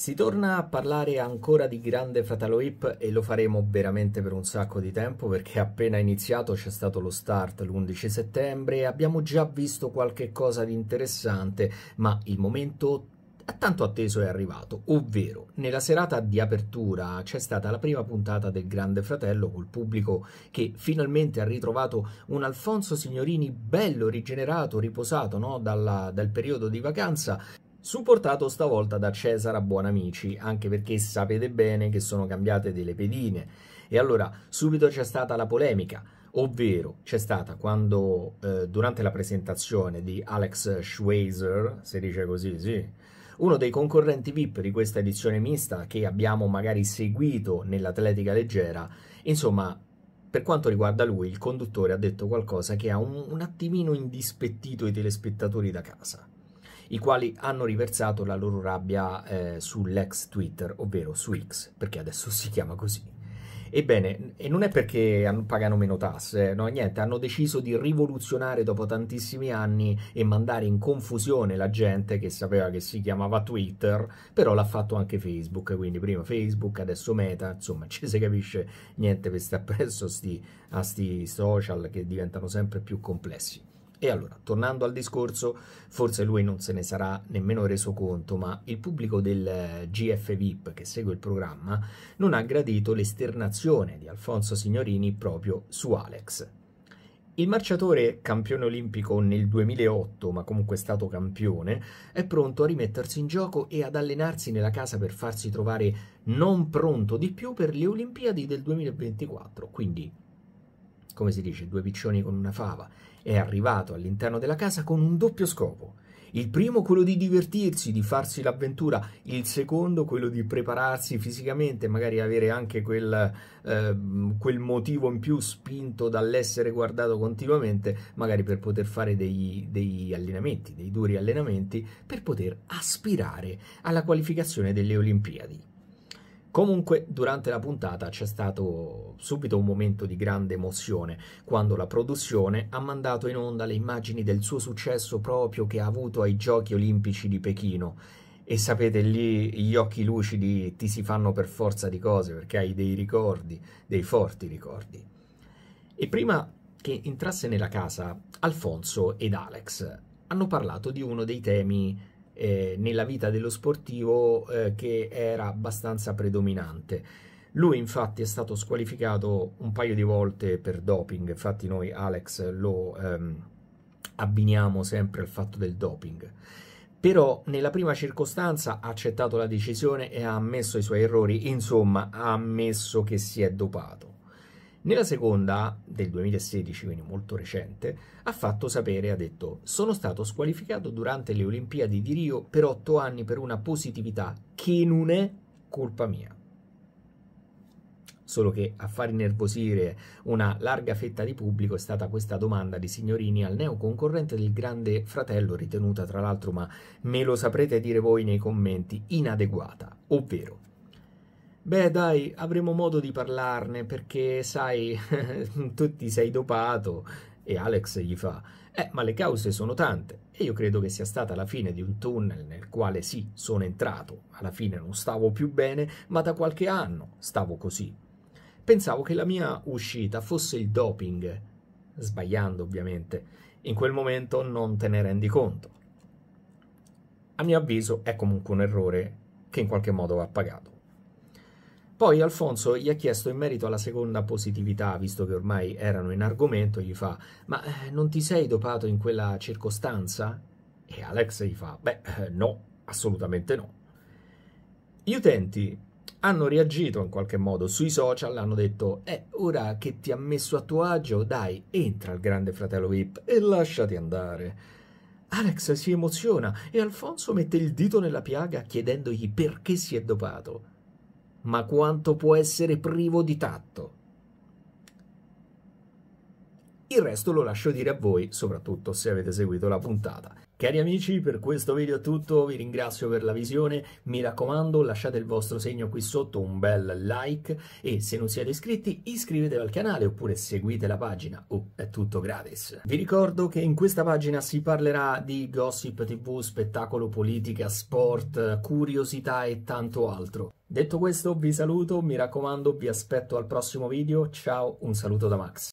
Si torna a parlare ancora di Grande Fratello Hip e lo faremo veramente per un sacco di tempo perché appena iniziato c'è stato lo start l'11 settembre e abbiamo già visto qualche cosa di interessante, ma il momento tanto atteso è arrivato, ovvero nella serata di apertura c'è stata la prima puntata del Grande Fratello col pubblico che finalmente ha ritrovato un Alfonso Signorini bello, rigenerato, riposato no? Dalla, dal periodo di vacanza supportato stavolta da Cesara Buonamici, anche perché sapete bene che sono cambiate delle pedine. E allora subito c'è stata la polemica, ovvero c'è stata quando eh, durante la presentazione di Alex Schweizer, si dice così, sì, uno dei concorrenti VIP di questa edizione mista che abbiamo magari seguito nell'atletica leggera, insomma, per quanto riguarda lui, il conduttore ha detto qualcosa che ha un, un attimino indispettito i telespettatori da casa i quali hanno riversato la loro rabbia eh, sull'ex Twitter, ovvero su X, perché adesso si chiama così. Ebbene, e non è perché pagano meno tasse, no, niente, hanno deciso di rivoluzionare dopo tantissimi anni e mandare in confusione la gente che sapeva che si chiamava Twitter, però l'ha fatto anche Facebook, quindi prima Facebook, adesso Meta, insomma, ci si capisce niente per stare appresso a sti, social che diventano sempre più complessi. E allora, tornando al discorso, forse lui non se ne sarà nemmeno reso conto, ma il pubblico del eh, GF VIP che segue il programma non ha gradito l'esternazione di Alfonso Signorini proprio su Alex. Il marciatore campione olimpico nel 2008, ma comunque stato campione, è pronto a rimettersi in gioco e ad allenarsi nella casa per farsi trovare non pronto di più per le Olimpiadi del 2024, quindi come si dice, due piccioni con una fava, è arrivato all'interno della casa con un doppio scopo. Il primo quello di divertirsi, di farsi l'avventura, il secondo quello di prepararsi fisicamente, magari avere anche quel, eh, quel motivo in più spinto dall'essere guardato continuamente, magari per poter fare degli, degli, allenamenti, dei duri allenamenti, per poter aspirare alla qualificazione delle Olimpiadi. Comunque, durante la puntata c'è stato subito un momento di grande emozione quando la produzione ha mandato in onda le immagini del suo successo proprio che ha avuto ai Giochi Olimpici di Pechino. E sapete, lì gli occhi lucidi ti si fanno per forza di cose perché hai dei ricordi, dei forti ricordi. E prima che entrasse nella casa, Alfonso ed Alex hanno parlato di uno dei temi eh, nella vita dello sportivo eh, che era abbastanza predominante. Lui infatti è stato squalificato un paio di volte per doping, infatti noi Alex lo ehm, abbiniamo sempre al fatto del doping. Però nella prima circostanza ha accettato la decisione e ha ammesso i suoi errori, insomma ha ammesso che si è dopato. Nella seconda, del 2016, quindi molto recente, ha fatto sapere, ha detto, sono stato squalificato durante le Olimpiadi di Rio per otto anni per una positività che non è colpa mia. Solo che a far innervosire una larga fetta di pubblico è stata questa domanda di Signorini al neo concorrente del Grande Fratello, ritenuta tra l'altro, ma me lo saprete dire voi nei commenti, inadeguata, ovvero Beh, dai, avremo modo di parlarne perché, sai, tu ti sei dopato e Alex gli fa: Eh, ma le cause sono tante. E io credo che sia stata la fine di un tunnel nel quale sì, sono entrato. Alla fine non stavo più bene, ma da qualche anno stavo così. Pensavo che la mia uscita fosse il doping. Sbagliando, ovviamente. In quel momento non te ne rendi conto. A mio avviso è comunque un errore che in qualche modo va pagato. Poi Alfonso gli ha chiesto in merito alla seconda positività, visto che ormai erano in argomento, gli fa «Ma eh, non ti sei dopato in quella circostanza?» E Alex gli fa «Beh, eh, no, assolutamente no». Gli utenti hanno reagito in qualche modo sui social, hanno detto «Eh, ora che ti ha messo a tuo agio, dai, entra al grande fratello VIP e lasciati andare». Alex si emoziona e Alfonso mette il dito nella piaga chiedendogli perché si è dopato ma quanto può essere privo di tatto. Il resto lo lascio dire a voi, soprattutto se avete seguito la puntata. Cari amici, per questo video è tutto, vi ringrazio per la visione, mi raccomando lasciate il vostro segno qui sotto, un bel like e se non siete iscritti iscrivetevi al canale oppure seguite la pagina, oh, è tutto gratis. Vi ricordo che in questa pagina si parlerà di gossip tv, spettacolo, politica, sport, curiosità e tanto altro. Detto questo vi saluto, mi raccomando vi aspetto al prossimo video, ciao, un saluto da Max.